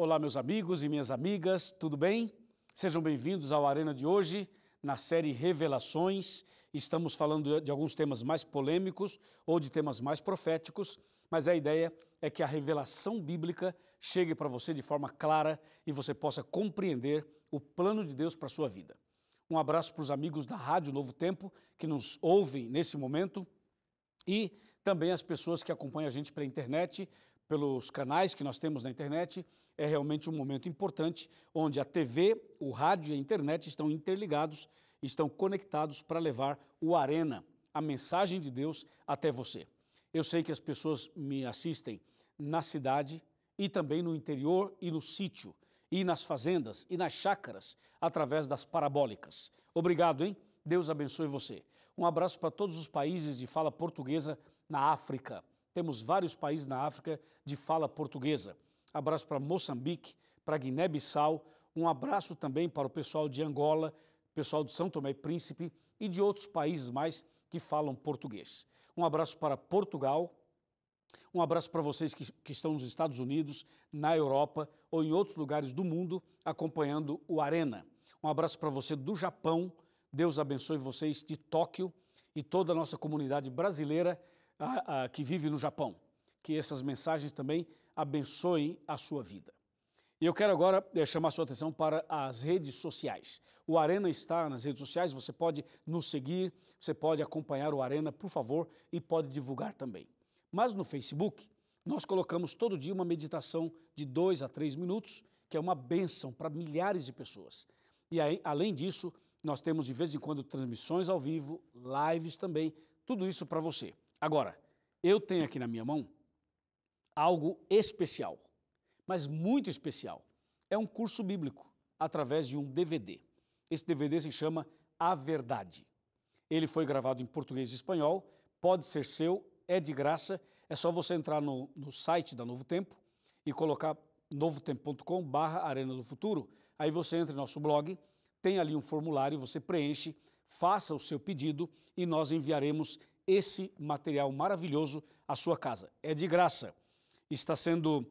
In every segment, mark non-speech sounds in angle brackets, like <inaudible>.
Olá, meus amigos e minhas amigas, tudo bem? Sejam bem-vindos ao Arena de hoje, na série Revelações. Estamos falando de alguns temas mais polêmicos ou de temas mais proféticos, mas a ideia é que a revelação bíblica chegue para você de forma clara e você possa compreender o plano de Deus para a sua vida. Um abraço para os amigos da Rádio Novo Tempo que nos ouvem nesse momento e também as pessoas que acompanham a gente pela internet, pelos canais que nós temos na internet é realmente um momento importante onde a TV, o rádio e a internet estão interligados, estão conectados para levar o Arena, a mensagem de Deus, até você. Eu sei que as pessoas me assistem na cidade e também no interior e no sítio, e nas fazendas e nas chácaras, através das parabólicas. Obrigado, hein? Deus abençoe você. Um abraço para todos os países de fala portuguesa na África. Temos vários países na África de fala portuguesa abraço para Moçambique, para Guiné-Bissau, um abraço também para o pessoal de Angola, pessoal de São Tomé e Príncipe e de outros países mais que falam português. Um abraço para Portugal, um abraço para vocês que, que estão nos Estados Unidos, na Europa ou em outros lugares do mundo acompanhando o Arena. Um abraço para você do Japão, Deus abençoe vocês de Tóquio e toda a nossa comunidade brasileira a, a, que vive no Japão. Que essas mensagens também abençoe a sua vida. E eu quero agora eh, chamar sua atenção para as redes sociais. O Arena está nas redes sociais, você pode nos seguir, você pode acompanhar o Arena, por favor, e pode divulgar também. Mas no Facebook, nós colocamos todo dia uma meditação de dois a três minutos, que é uma bênção para milhares de pessoas. E aí, além disso, nós temos de vez em quando transmissões ao vivo, lives também, tudo isso para você. Agora, eu tenho aqui na minha mão algo especial, mas muito especial. É um curso bíblico através de um DVD. Esse DVD se chama A Verdade. Ele foi gravado em português e espanhol, pode ser seu, é de graça. É só você entrar no, no site da Novo Tempo e colocar novotempo.com barra Arena do Futuro. Aí você entra em nosso blog, tem ali um formulário, você preenche, faça o seu pedido e nós enviaremos esse material maravilhoso à sua casa. É de graça está sendo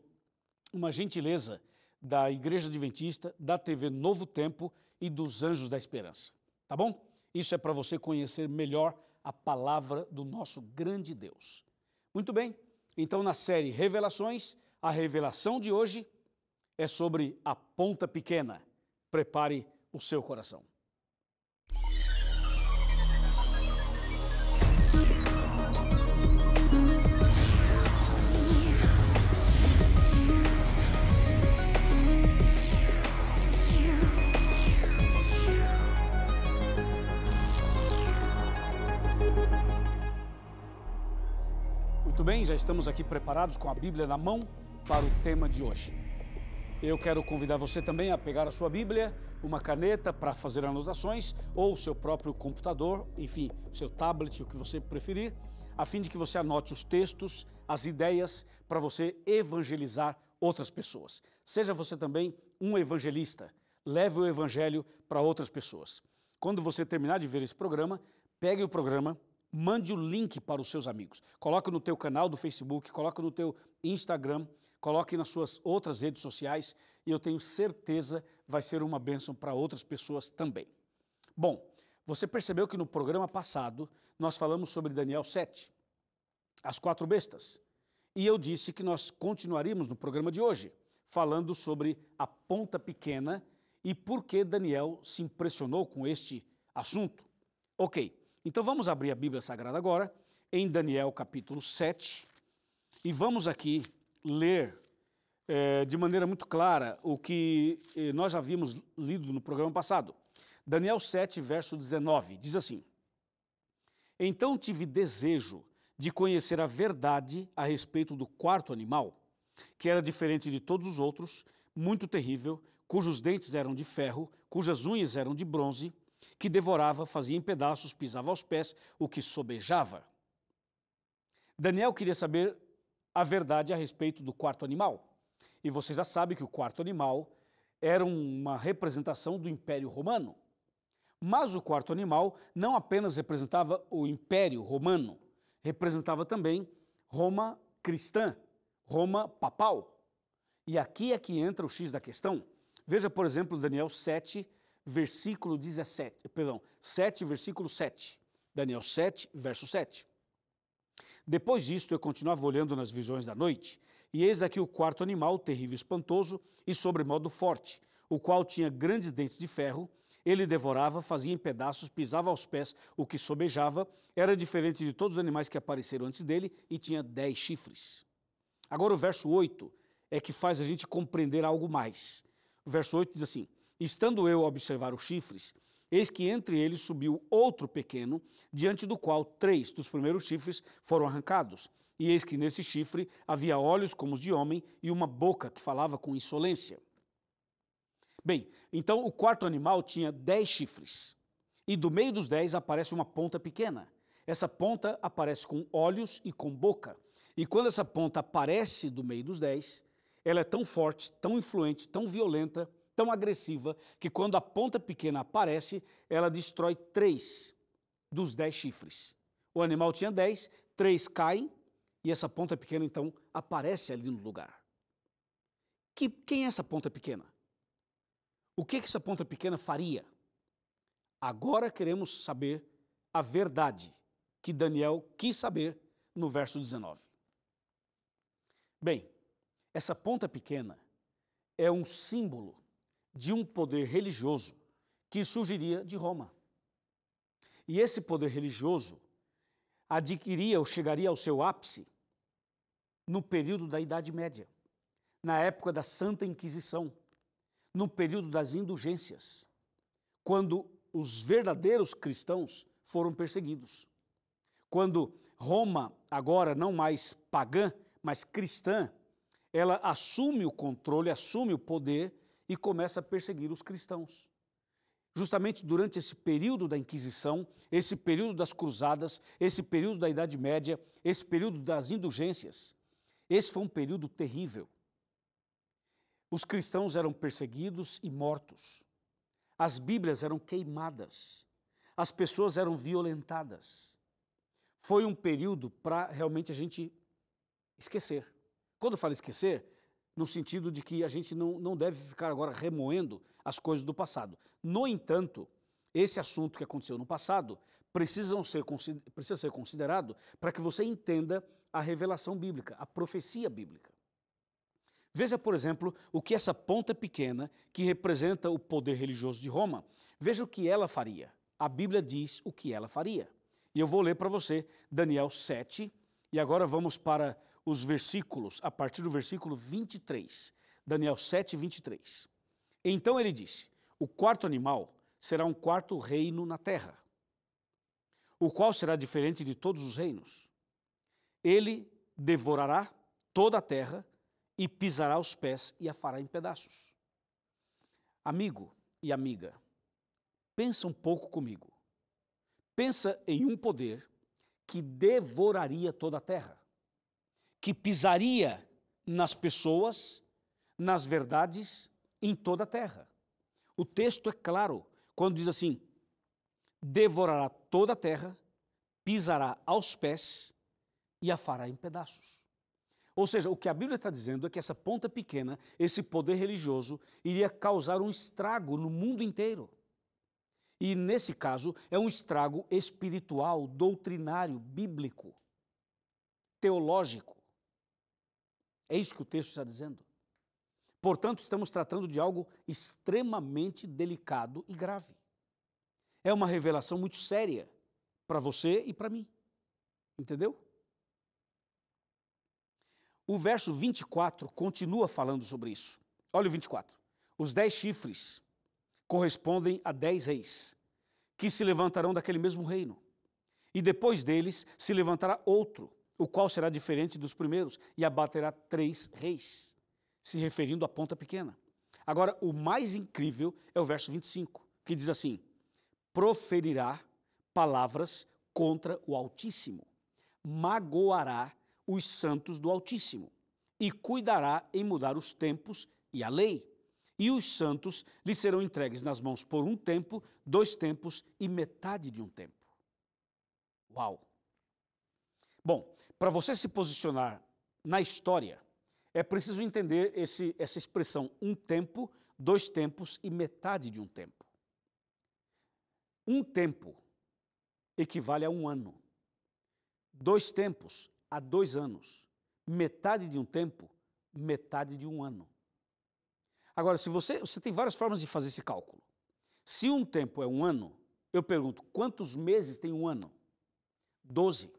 uma gentileza da Igreja Adventista, da TV Novo Tempo e dos Anjos da Esperança. Tá bom? Isso é para você conhecer melhor a palavra do nosso grande Deus. Muito bem, então na série Revelações, a revelação de hoje é sobre a ponta pequena. Prepare o seu coração. bem, já estamos aqui preparados com a Bíblia na mão para o tema de hoje. Eu quero convidar você também a pegar a sua Bíblia, uma caneta para fazer anotações ou o seu próprio computador, enfim, seu tablet, o que você preferir, a fim de que você anote os textos, as ideias para você evangelizar outras pessoas. Seja você também um evangelista. Leve o evangelho para outras pessoas. Quando você terminar de ver esse programa, pegue o programa mande o link para os seus amigos. Coloque no teu canal do Facebook, coloque no teu Instagram, coloque nas suas outras redes sociais e eu tenho certeza vai ser uma bênção para outras pessoas também. Bom, você percebeu que no programa passado nós falamos sobre Daniel 7, as quatro bestas. E eu disse que nós continuaríamos no programa de hoje, falando sobre a ponta pequena e por que Daniel se impressionou com este assunto. Ok, então vamos abrir a Bíblia Sagrada agora, em Daniel capítulo 7, e vamos aqui ler é, de maneira muito clara o que eh, nós já havíamos lido no programa passado. Daniel 7, verso 19, diz assim: Então tive desejo de conhecer a verdade a respeito do quarto animal, que era diferente de todos os outros, muito terrível, cujos dentes eram de ferro, cujas unhas eram de bronze que devorava, fazia em pedaços, pisava aos pés o que sobejava. Daniel queria saber a verdade a respeito do quarto animal. E você já sabe que o quarto animal era uma representação do Império Romano. Mas o quarto animal não apenas representava o Império Romano, representava também Roma cristã, Roma papal. E aqui é que entra o X da questão. Veja, por exemplo, Daniel 7, versículo 17, perdão, 7, versículo 7. Daniel 7, verso 7. Depois disto, eu continuava olhando nas visões da noite, e eis aqui o quarto animal, terrível e espantoso, e sobremodo forte, o qual tinha grandes dentes de ferro, ele devorava, fazia em pedaços, pisava aos pés o que sobejava, era diferente de todos os animais que apareceram antes dele e tinha dez chifres. Agora o verso 8 é que faz a gente compreender algo mais. O verso 8 diz assim: Estando eu a observar os chifres, eis que entre eles subiu outro pequeno, diante do qual três dos primeiros chifres foram arrancados. E eis que nesse chifre havia olhos como os de homem e uma boca que falava com insolência. Bem, então o quarto animal tinha dez chifres. E do meio dos dez aparece uma ponta pequena. Essa ponta aparece com olhos e com boca. E quando essa ponta aparece do meio dos dez, ela é tão forte, tão influente, tão violenta, tão agressiva que quando a ponta pequena aparece, ela destrói três dos dez chifres. O animal tinha dez, três caem e essa ponta pequena então aparece ali no lugar. Que, quem é essa ponta pequena? O que, que essa ponta pequena faria? Agora queremos saber a verdade que Daniel quis saber no verso 19. Bem, essa ponta pequena é um símbolo de um poder religioso que surgiria de Roma. E esse poder religioso adquiria ou chegaria ao seu ápice no período da Idade Média, na época da Santa Inquisição, no período das indulgências, quando os verdadeiros cristãos foram perseguidos. Quando Roma, agora não mais pagã, mas cristã, ela assume o controle, assume o poder e começa a perseguir os cristãos. Justamente durante esse período da Inquisição, esse período das Cruzadas, esse período da Idade Média, esse período das indulgências, esse foi um período terrível. Os cristãos eram perseguidos e mortos. As Bíblias eram queimadas. As pessoas eram violentadas. Foi um período para realmente a gente esquecer. Quando eu falo esquecer, no sentido de que a gente não, não deve ficar agora remoendo as coisas do passado. No entanto, esse assunto que aconteceu no passado precisam ser, precisa ser considerado para que você entenda a revelação bíblica, a profecia bíblica. Veja, por exemplo, o que essa ponta pequena, que representa o poder religioso de Roma, veja o que ela faria. A Bíblia diz o que ela faria. E eu vou ler para você Daniel 7, e agora vamos para os versículos, a partir do versículo 23, Daniel 7, 23. Então ele disse: O quarto animal será um quarto reino na terra, o qual será diferente de todos os reinos. Ele devorará toda a terra e pisará os pés e a fará em pedaços. Amigo e amiga, pensa um pouco comigo. Pensa em um poder que devoraria toda a terra que pisaria nas pessoas, nas verdades, em toda a terra. O texto é claro quando diz assim: devorará toda a terra, pisará aos pés e a fará em pedaços. Ou seja, o que a Bíblia está dizendo é que essa ponta pequena, esse poder religioso, iria causar um estrago no mundo inteiro. E nesse caso, é um estrago espiritual, doutrinário, bíblico, teológico. É isso que o texto está dizendo. Portanto, estamos tratando de algo extremamente delicado e grave. É uma revelação muito séria para você e para mim. Entendeu? O verso 24 continua falando sobre isso. Olha o 24. Os dez chifres correspondem a dez reis, que se levantarão daquele mesmo reino. E depois deles se levantará outro, o qual será diferente dos primeiros, e abaterá três reis, se referindo à ponta pequena. Agora, o mais incrível é o verso 25, que diz assim: proferirá palavras contra o Altíssimo, magoará os santos do Altíssimo, e cuidará em mudar os tempos e a lei. E os santos lhe serão entregues nas mãos por um tempo, dois tempos e metade de um tempo. Uau! Bom, para você se posicionar na história, é preciso entender esse, essa expressão um tempo, dois tempos e metade de um tempo. Um tempo equivale a um ano. Dois tempos a dois anos. Metade de um tempo, metade de um ano. Agora, se você, você tem várias formas de fazer esse cálculo. Se um tempo é um ano, eu pergunto, quantos meses tem um ano? Doze.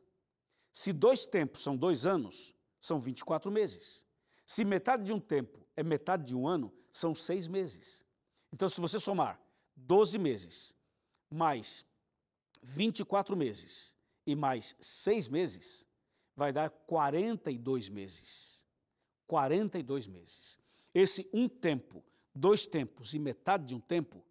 Se dois tempos são dois anos, são 24 meses. Se metade de um tempo é metade de um ano, são seis meses. Então, se você somar 12 meses mais 24 meses e mais seis meses, vai dar 42 meses. 42 meses. Esse um tempo, dois tempos e metade de um tempo,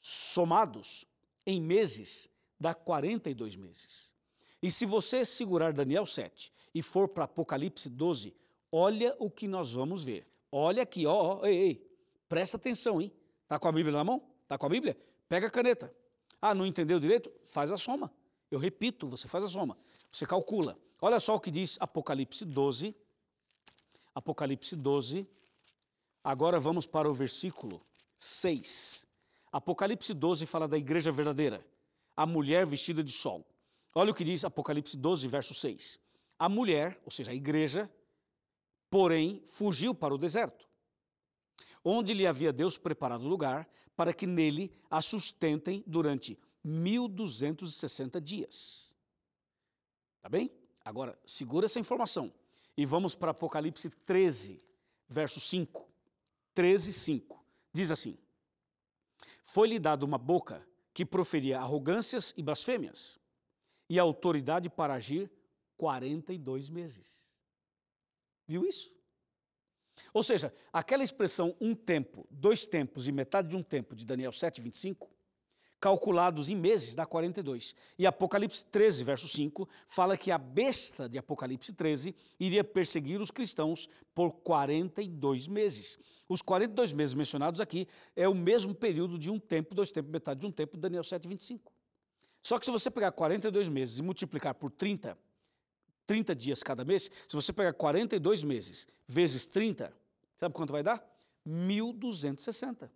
somados em meses, dá 42 meses. E se você segurar Daniel 7 e for para Apocalipse 12, olha o que nós vamos ver. Olha aqui, ó, ó ei, ei, presta atenção, hein? Tá com a Bíblia na mão? Tá com a Bíblia? Pega a caneta. Ah, não entendeu direito? Faz a soma. Eu repito, você faz a soma. Você calcula. Olha só o que diz Apocalipse 12. Apocalipse 12. Agora vamos para o versículo 6. Apocalipse 12 fala da igreja verdadeira, a mulher vestida de sol. Olha o que diz Apocalipse 12, verso 6. A mulher, ou seja, a igreja, porém, fugiu para o deserto, onde lhe havia Deus preparado lugar para que nele a sustentem durante 1260 dias. Tá bem? Agora, segura essa informação e vamos para Apocalipse 13, verso 5. 13, 5. Diz assim: Foi-lhe dada uma boca que proferia arrogâncias e blasfêmias e autoridade para agir 42 meses. Viu isso? Ou seja, aquela expressão um tempo, dois tempos e metade de um tempo de Daniel 7, 25, calculados em meses, dá 42. E Apocalipse 13, verso 5, fala que a besta de Apocalipse 13 iria perseguir os cristãos por 42 meses. Os 42 meses mencionados aqui é o mesmo período de um tempo, dois tempos, metade de um tempo, de Daniel 7, 25. Só que se você pegar 42 meses e multiplicar por 30, 30 dias cada mês, se você pegar 42 meses vezes 30, sabe quanto vai dar? 1260.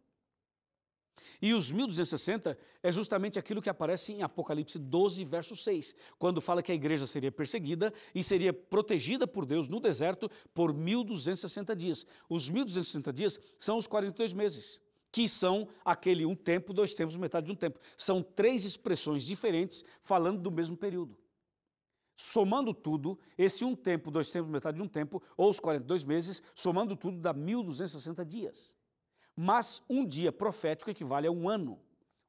E os 1260 é justamente aquilo que aparece em Apocalipse 12, verso 6, quando fala que a igreja seria perseguida e seria protegida por Deus no deserto por 1260 dias. Os 1260 dias são os 42 meses que são aquele um tempo, dois tempos, metade de um tempo. São três expressões diferentes falando do mesmo período. Somando tudo, esse um tempo, dois tempos, metade de um tempo, ou os 42 meses, somando tudo, dá 1.260 dias. Mas um dia profético equivale a um ano.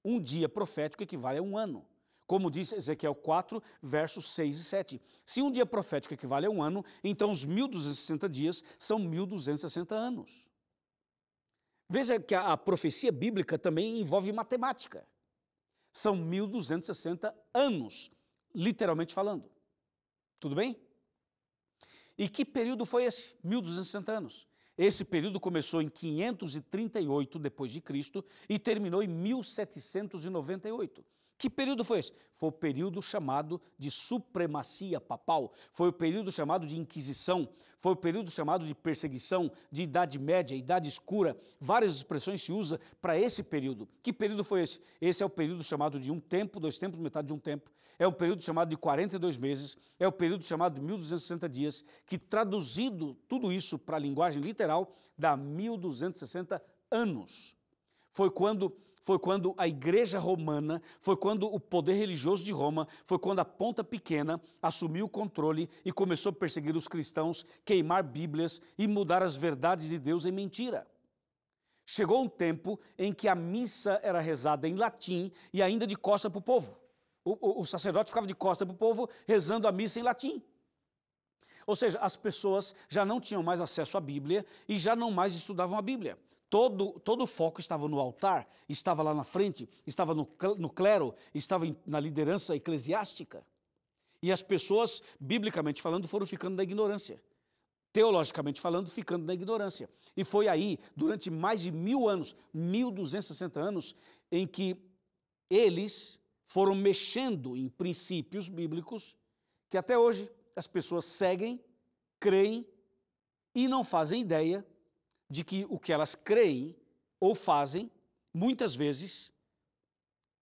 Um dia profético equivale a um ano. Como diz Ezequiel 4, versos 6 e 7. Se um dia profético equivale a um ano, então os 1.260 dias são 1.260 anos. Veja que a, profecia bíblica também envolve matemática. São 1260 anos, literalmente falando. Tudo bem? E que período foi esse? 1260 anos. Esse período começou em 538 depois de Cristo e terminou em 1798. Que período foi esse? Foi o período chamado de supremacia papal, foi o período chamado de Inquisição, foi o período chamado de perseguição, de Idade Média, Idade Escura. Várias expressões se usa para esse período. Que período foi esse? Esse é o período chamado de um tempo, dois tempos, metade de um tempo. É o período chamado de 42 meses, é o período chamado de 1260 dias, que traduzido tudo isso para a linguagem literal, dá 1260 anos. Foi quando foi quando a igreja romana, foi quando o poder religioso de Roma, foi quando a ponta pequena assumiu o controle e começou a perseguir os cristãos, queimar Bíblias e mudar as verdades de Deus em mentira. Chegou um tempo em que a missa era rezada em latim e ainda de costa para o povo. O, sacerdote ficava de costa para o povo rezando a missa em latim. Ou seja, as pessoas já não tinham mais acesso à Bíblia e já não mais estudavam a Bíblia. Todo, todo o foco estava no altar, estava lá na frente, estava no, no clero, estava em, na liderança eclesiástica. E as pessoas, biblicamente falando, foram ficando na ignorância. Teologicamente falando, ficando na ignorância. E foi aí, durante mais de mil anos, 1260 anos, em que eles foram mexendo em princípios bíblicos que até hoje as pessoas seguem, creem e não fazem ideia de que o que elas creem ou fazem, muitas vezes,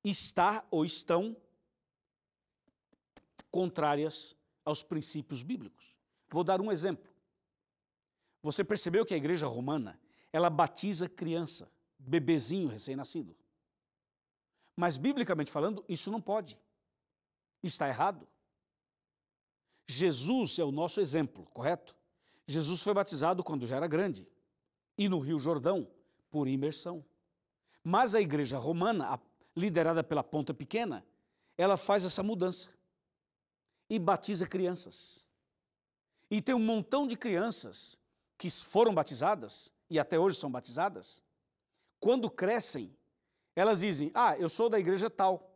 está ou estão contrárias aos princípios bíblicos. Vou dar um exemplo. Você percebeu que a igreja romana, ela batiza criança, bebezinho recém-nascido. Mas biblicamente falando, isso não pode. Está errado. Jesus é o nosso exemplo, correto? Jesus foi batizado quando já era grande e no Rio Jordão, por imersão. Mas a igreja romana, liderada pela Ponta Pequena, ela faz essa mudança e batiza crianças. E tem um montão de crianças que foram batizadas e até hoje são batizadas. Quando crescem, elas dizem: Ah, eu sou da igreja tal.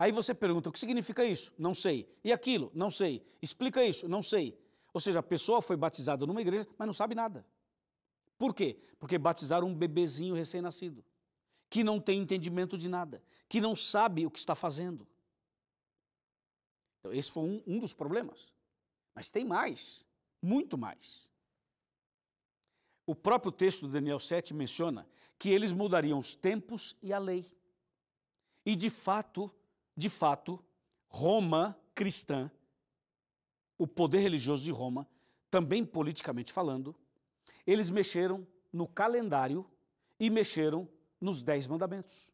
Aí você pergunta: O que significa isso? Não sei. E aquilo? Não sei. Explica isso? Não sei. Ou seja, a pessoa foi batizada numa igreja, mas não sabe nada. Por quê? Porque batizaram um bebezinho recém-nascido, que não tem entendimento de nada, que não sabe o que está fazendo. Então, esse foi um, um dos problemas. Mas tem mais, muito mais. O próprio texto de Daniel 7 menciona que eles mudariam os tempos e a lei. E de fato, de fato, Roma cristã, o poder religioso de Roma, também politicamente falando, eles mexeram no calendário e mexeram nos Dez Mandamentos.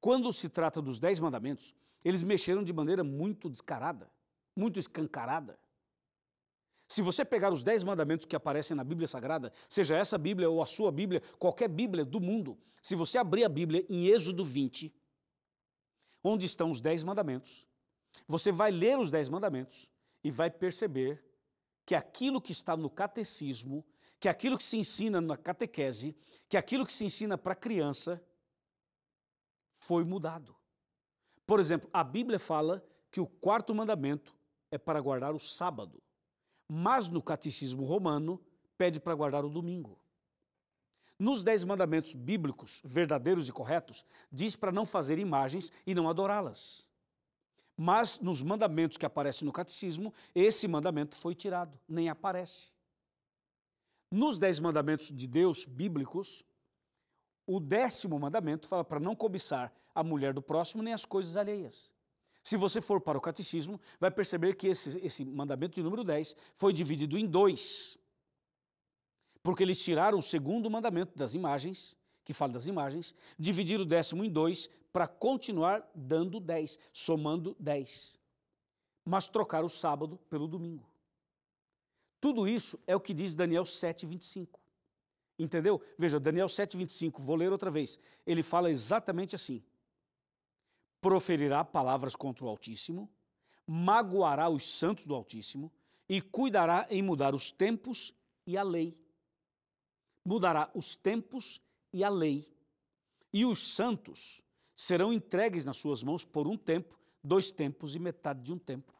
Quando se trata dos Dez Mandamentos, eles mexeram de maneira muito descarada, muito escancarada. Se você pegar os dez mandamentos que aparecem na Bíblia Sagrada, seja essa Bíblia ou a sua Bíblia, qualquer Bíblia do mundo, se você abrir a Bíblia em Êxodo 20, onde estão os dez mandamentos, você vai ler os dez mandamentos e vai perceber que aquilo que está no catecismo, que aquilo que se ensina na catequese, que aquilo que se ensina para a criança, foi mudado. Por exemplo, a Bíblia fala que o quarto mandamento é para guardar o sábado, mas no catecismo romano pede para guardar o domingo. Nos dez mandamentos bíblicos, verdadeiros e corretos, diz para não fazer imagens e não adorá-las. Mas nos mandamentos que aparecem no catecismo, esse mandamento foi tirado, nem aparece. Nos dez mandamentos de Deus bíblicos, o décimo mandamento fala para não cobiçar a mulher do próximo nem as coisas alheias. Se você for para o catecismo, vai perceber que esse, esse mandamento de número 10 foi dividido em dois. Porque eles tiraram o segundo mandamento das imagens, que fala das imagens, dividiram o décimo em dois para continuar dando 10, somando 10. Mas trocar o sábado pelo domingo. Tudo isso é o que diz Daniel 7:25. Entendeu? Veja, Daniel 7:25, vou ler outra vez. Ele fala exatamente assim: Proferirá palavras contra o Altíssimo, magoará os santos do Altíssimo e cuidará em mudar os tempos e a lei. Mudará os tempos e a lei. E os santos serão entregues nas suas mãos por um tempo, dois tempos e metade de um tempo.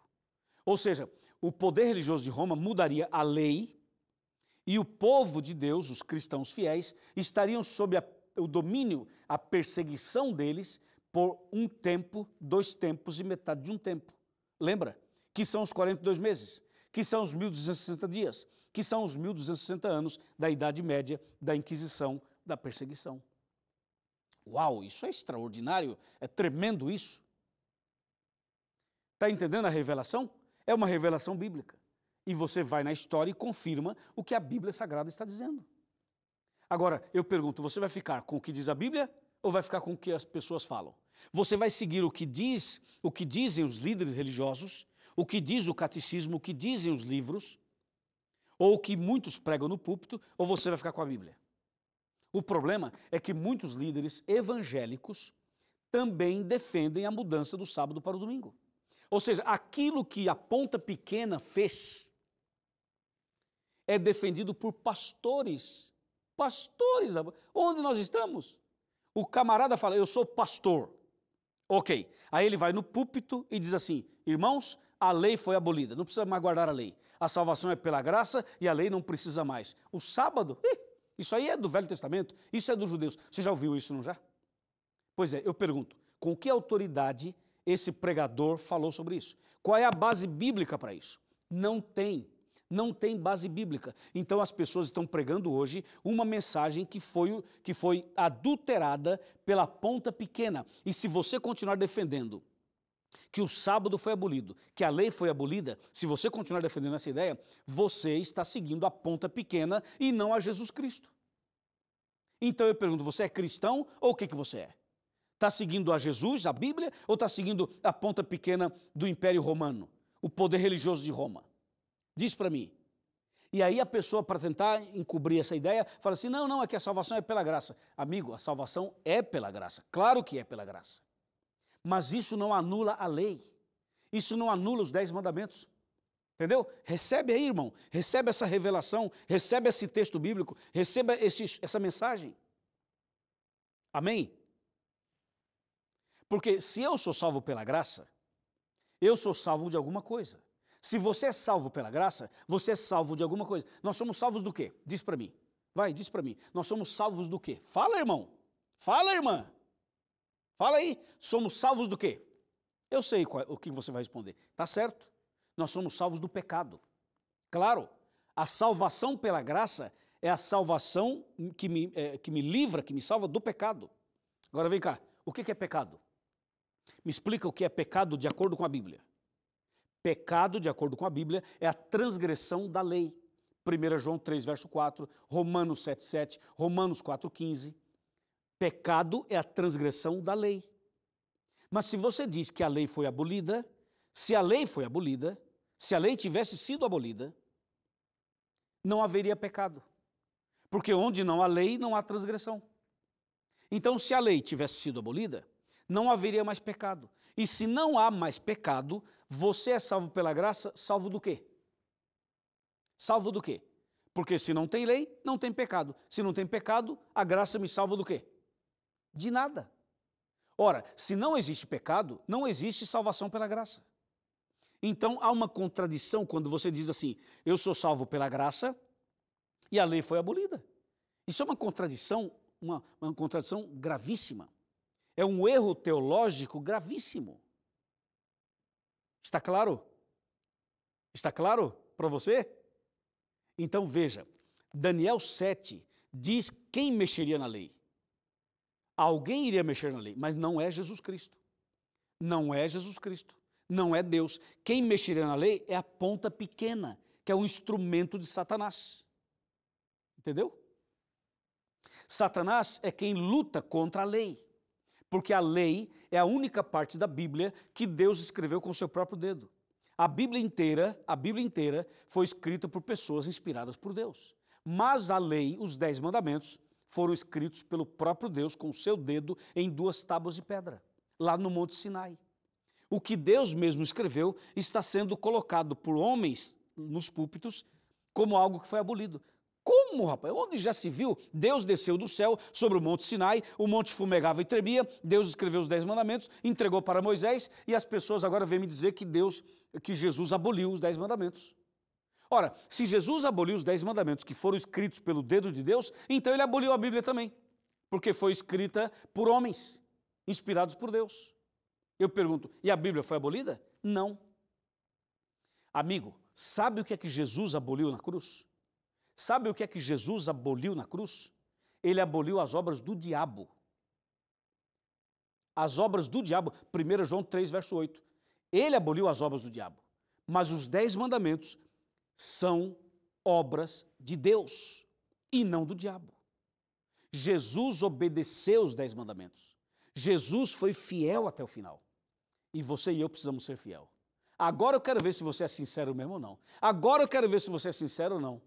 Ou seja, o poder religioso de Roma mudaria a lei e o povo de Deus, os cristãos fiéis, estariam sob a, o domínio, a perseguição deles por um tempo, dois tempos e metade de um tempo. Lembra? Que são os 42 meses, que são os 1260 dias, que são os 1260 anos da Idade Média, da Inquisição, da perseguição. Uau, isso é extraordinário, é tremendo isso. Está entendendo a revelação? É uma revelação bíblica. E você vai na história e confirma o que a Bíblia Sagrada está dizendo. Agora, eu pergunto: você vai ficar com o que diz a Bíblia ou vai ficar com o que as pessoas falam? Você vai seguir o que diz, o que dizem os líderes religiosos, o que diz o catecismo, o que dizem os livros, ou o que muitos pregam no púlpito, ou você vai ficar com a Bíblia? O problema é que muitos líderes evangélicos também defendem a mudança do sábado para o domingo. Ou seja, aquilo que a ponta pequena fez é defendido por pastores. Pastores, onde nós estamos? O camarada fala: Eu sou pastor. Ok. Aí ele vai no púlpito e diz assim: Irmãos, a lei foi abolida, não precisa mais guardar a lei. A salvação é pela graça e a lei não precisa mais. O sábado, ih, isso aí é do Velho Testamento, isso é dos judeus. Você já ouviu isso, não já? Pois é, eu pergunto, com que autoridade esse pregador falou sobre isso? Qual é a base bíblica para isso? Não tem. Não tem base bíblica. Então as pessoas estão pregando hoje uma mensagem que foi, que foi adulterada pela ponta pequena. E se você continuar defendendo que o sábado foi abolido, que a lei foi abolida, se você continuar defendendo essa ideia, você está seguindo a ponta pequena e não a Jesus Cristo. Então eu pergunto, você é cristão ou o que, que você é? Está seguindo a Jesus, a Bíblia, ou está seguindo a ponta pequena do Império Romano, o poder religioso de Roma? Diz para mim. E aí a pessoa, para tentar encobrir essa ideia, fala assim: não, não, é que a salvação é pela graça. Amigo, a salvação é pela graça. Claro que é pela graça mas isso não anula a lei, isso não anula os dez mandamentos. Entendeu? Recebe aí, irmão, recebe essa revelação, recebe esse texto bíblico, receba esse, essa mensagem. Amém? Porque se eu sou salvo pela graça, eu sou salvo de alguma coisa. Se você é salvo pela graça, você é salvo de alguma coisa. Nós somos salvos do quê? Diz para mim. Vai, diz para mim. Nós somos salvos do quê? Fala, irmão. Fala, irmã. Fala aí, somos salvos do quê? Eu sei qual, é, o que você vai responder. Tá certo? Nós somos salvos do pecado. Claro, a salvação pela graça é a salvação que me, é, que me livra, que me salva do pecado. Agora vem cá, o que é pecado? Me explica o que é pecado de acordo com a Bíblia. Pecado, de acordo com a Bíblia, é a transgressão da lei. 1 João 3, verso 4, Romanos 7, 7, Romanos 4, 15. Pecado é a transgressão da lei. Mas se você diz que a lei foi abolida, se a lei foi abolida, se a lei tivesse sido abolida, não haveria pecado. Porque onde não há lei, não há transgressão. Então, se a lei tivesse sido abolida, não haveria mais pecado. E se não há mais pecado, você é salvo pela graça, salvo do quê? Salvo do quê? Porque se não tem lei, não tem pecado. Se não tem pecado, a graça me salva do quê? De nada. Ora, se não existe pecado, não existe salvação pela graça. Então há uma contradição quando você diz assim: eu sou salvo pela graça e a lei foi abolida. Isso é uma contradição, uma, uma contradição gravíssima. É um erro teológico gravíssimo. Está claro? Está claro para você? Então veja, Daniel 7 diz quem mexeria na lei. Alguém iria mexer na lei, mas não é Jesus Cristo. Não é Jesus Cristo. Não é Deus. Quem mexeria na lei é a ponta pequena, que é o instrumento de Satanás. Entendeu? Satanás é quem luta contra a lei, porque a lei é a única parte da Bíblia que Deus escreveu com seu próprio dedo. A Bíblia inteira, a Bíblia inteira foi escrita por pessoas inspiradas por Deus. Mas a lei, os dez mandamentos, foram escritos pelo próprio Deus com o seu dedo em duas tábuas de pedra, lá no Monte Sinai. O que Deus mesmo escreveu está sendo colocado por homens nos púlpitos como algo que foi abolido. Como, rapaz? Onde já se viu? Deus desceu do céu sobre o Monte Sinai, o monte fumegava e tremia, Deus escreveu os Dez Mandamentos, entregou para Moisés e as pessoas agora vêm me dizer que Deus, que Jesus aboliu os Dez Mandamentos. Ora, se Jesus aboliu os dez mandamentos que foram escritos pelo dedo de Deus, então ele aboliu a Bíblia também, porque foi escrita por homens, inspirados por Deus. Eu pergunto, e a Bíblia foi abolida? Não. Amigo, sabe o que é que Jesus aboliu na cruz? Sabe o que é que Jesus aboliu na cruz? Ele aboliu as obras do diabo. As obras do diabo, 1 João 3, verso 8. Ele aboliu as obras do diabo. Mas os dez mandamentos são obras de Deus e não do diabo. Jesus obedeceu os dez mandamentos. Jesus foi fiel até o final. E você e eu precisamos ser fiel. Agora eu quero ver se você é sincero mesmo ou não. Agora eu quero ver se você é sincero ou não.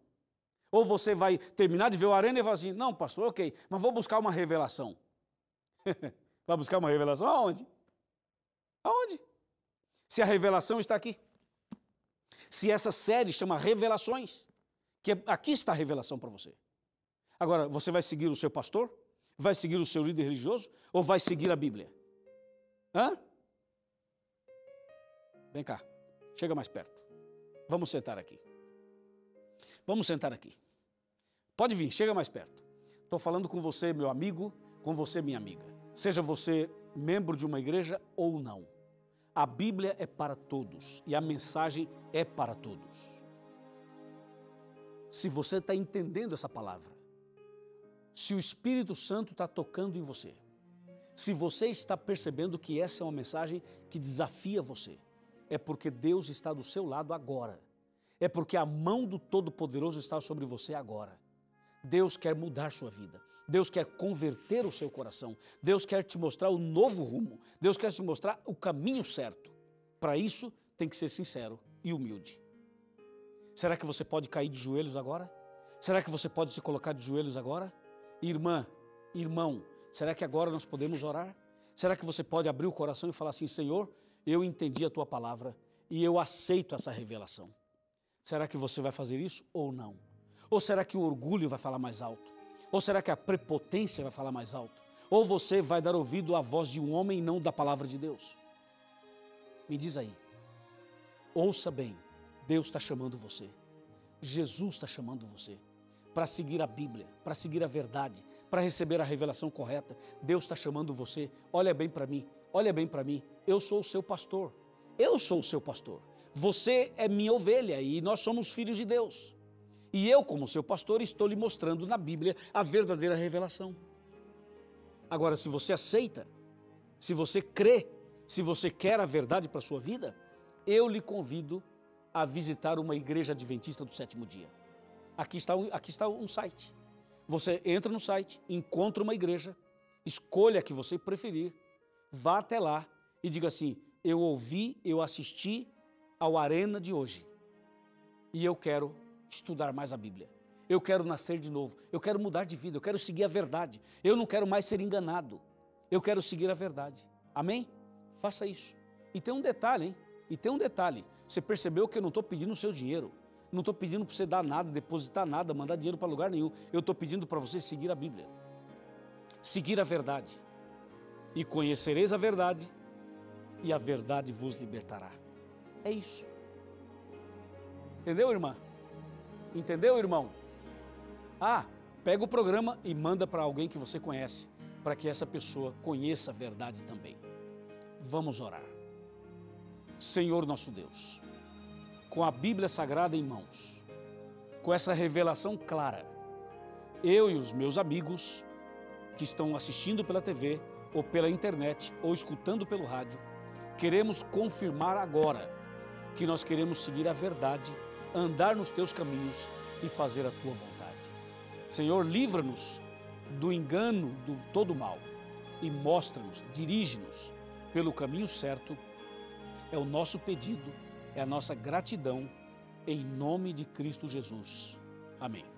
Ou você vai terminar de ver o arena e falar assim: não, pastor, ok, mas vou buscar uma revelação. <laughs> vai buscar uma revelação aonde? Aonde? Se a revelação está aqui se essa série chama Revelações, que é, aqui está a revelação para você. Agora, você vai seguir o seu pastor? Vai seguir o seu líder religioso? Ou vai seguir a Bíblia? Hã? Vem cá, chega mais perto. Vamos sentar aqui. Vamos sentar aqui. Pode vir, chega mais perto. Estou falando com você, meu amigo, com você, minha amiga. Seja você membro de uma igreja ou não. A Bíblia é para todos e a mensagem é para todos. Se você está entendendo essa palavra, se o Espírito Santo está tocando em você, se você está percebendo que essa é uma mensagem que desafia você, é porque Deus está do seu lado agora. É porque a mão do Todo-Poderoso está sobre você agora. Deus quer mudar sua vida. Deus quer converter o seu coração. Deus quer te mostrar o novo rumo. Deus quer te mostrar o caminho certo. Para isso, tem que ser sincero e humilde. Será que você pode cair de joelhos agora? Será que você pode se colocar de joelhos agora? Irmã, irmão, será que agora nós podemos orar? Será que você pode abrir o coração e falar assim: Senhor, eu entendi a tua palavra e eu aceito essa revelação? Será que você vai fazer isso ou não? Ou será que o orgulho vai falar mais alto? Ou será que a prepotência vai falar mais alto? Ou você vai dar ouvido à voz de um homem e não da palavra de Deus? Me diz aí. Ouça bem, Deus está chamando você. Jesus está chamando você para seguir a Bíblia, para seguir a verdade, para receber a revelação correta. Deus está chamando você. Olha bem para mim, olha bem para mim. Eu sou o seu pastor. Eu sou o seu pastor. Você é minha ovelha e nós somos filhos de Deus. E eu, como seu pastor, estou lhe mostrando na Bíblia a verdadeira revelação. Agora, se você aceita, se você crê, se você quer a verdade para a sua vida, eu lhe convido a visitar uma igreja adventista do sétimo dia. Aqui está, um, aqui está um site. Você entra no site, encontra uma igreja, escolha a que você preferir, vá até lá e diga assim: Eu ouvi, eu assisti ao Arena de hoje e eu quero estudar mais a Bíblia. Eu quero nascer de novo. Eu quero mudar de vida. Eu quero seguir a verdade. Eu não quero mais ser enganado. Eu quero seguir a verdade. Amém? Faça isso. E tem um detalhe, hein? E tem um detalhe. Você percebeu que eu não estou pedindo o seu dinheiro. Não estou pedindo para você dar nada, depositar nada, mandar dinheiro para lugar nenhum. Eu estou pedindo para você seguir a Bíblia. Seguir a verdade. E conhecereis a verdade, e a verdade vos libertará. É isso. Entendeu, irmã? Entendeu, irmão? Ah, pega o programa e manda para alguém que você conhece, para que essa pessoa conheça a verdade também. Vamos orar. Senhor nosso Deus, com a Bíblia Sagrada em mãos, com essa revelação clara, eu e os meus amigos que estão assistindo pela TV ou pela internet ou escutando pelo rádio, queremos confirmar agora que nós queremos seguir a verdade andar nos teus caminhos e fazer a tua vontade. Senhor, livra-nos do engano do todo mal e mostra-nos, dirige-nos pelo caminho certo. É o nosso pedido, é a nossa gratidão, em nome de Cristo Jesus. Amém.